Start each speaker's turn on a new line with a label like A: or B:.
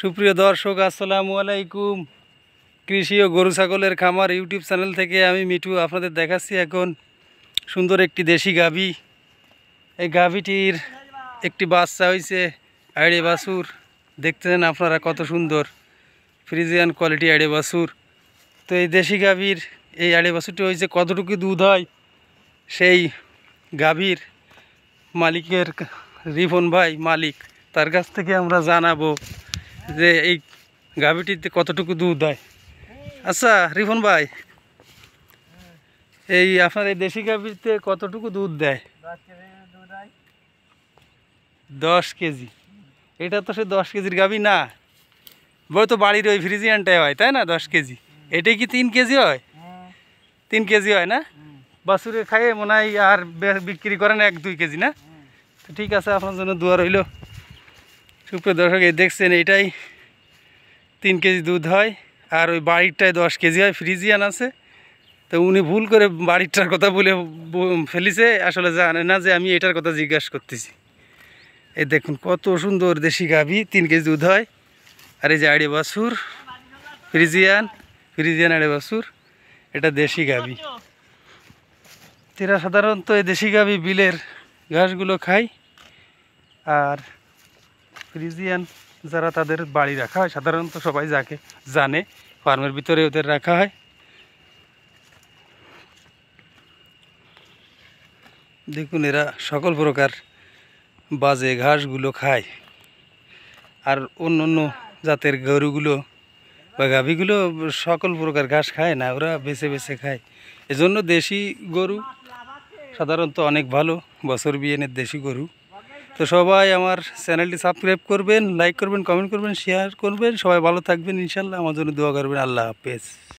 A: সুপ্রিয় দর্শক আসসালামু আলাইকুম কৃষি ও গরু ছাগলের খামার ইউটিউব চ্যানেল থেকে আমি মিঠু আপনাদের দেখাচ্ছি এখন সুন্দর একটি দেশি গাভী এই গাভীটির একটি বাচ্চা হয়েছে আইড়ে বাসুর দেখতেছেন আপনারা কত সুন্দর ফ্রিজিয়ান কোয়ালিটি আইড়ে বাসুর তো এই দেশি গাভীর এই আইড়ে বাসুরটি হয়েছে কতটুকু দুধ হয় সেই গাভীর মালিকের রিফন ভাই মালিক তার কাছ থেকে আমরা জানাবো যে এই গাভীটিতে কতটুকু দুধ দেয় আচ্ছা রিফন ভাই এই আপনার এই দেশি গাভীতে কতটুকু দুধ দেয় দশ কেজি এটা তো সে দশ কেজির গাভী না বই তো বাড়ির ওই ফ্রিজিয়ানটাই হয় তাই না দশ কেজি এটাই কি তিন কেজি হয় তিন কেজি হয় না বাসুরে খাইয়ে মনে হয় আর বিক্রি করেন এক দুই কেজি না তো ঠিক আছে আপনার জন্য দুয়া রইল সুপ্রিয় দর্শক এই দেখছেন এটাই তিন কেজি দুধ হয় আর ওই বাড়িরটায় দশ কেজি হয় ফ্রিজিয়ান আছে তো উনি ভুল করে বাড়িরটার কথা বলে ফেলিছে আসলে জানে না যে আমি এটার কথা জিজ্ঞাসা করতেছি এই দেখুন কত সুন্দর দেশি গাভি তিন কেজি দুধ হয় আর এই যে আড়ে বাসুর ফ্রিজিয়ান ফ্রিজিয়ান আড়ে বাসুর এটা দেশি গাভি তেরা সাধারণত এই দেশি গাভি বিলের ঘাসগুলো খায় আর ফ্রিজিয়ান যারা তাদের বাড়ি রাখা হয় সাধারণত সবাই যাকে জানে ফার্মের ভিতরে ওদের রাখা হয় দেখুন এরা সকল প্রকার বাজে ঘাসগুলো খায় আর অন্য অন্য জাতের গরুগুলো বা গাভীগুলো সকল প্রকার ঘাস খায় না ওরা বেছে বেছে খায় এজন্য দেশি গরু সাধারণত অনেক ভালো বছর বিয়েনের দেশি গরু তো সবাই আমার চ্যানেলটি সাবস্ক্রাইব করবেন লাইক করবেন কমেন্ট করবেন শেয়ার করবেন সবাই ভালো থাকবেন ইনশাল্লাহ আমার জন্য দোয়া করবেন আল্লাহ হাফেজ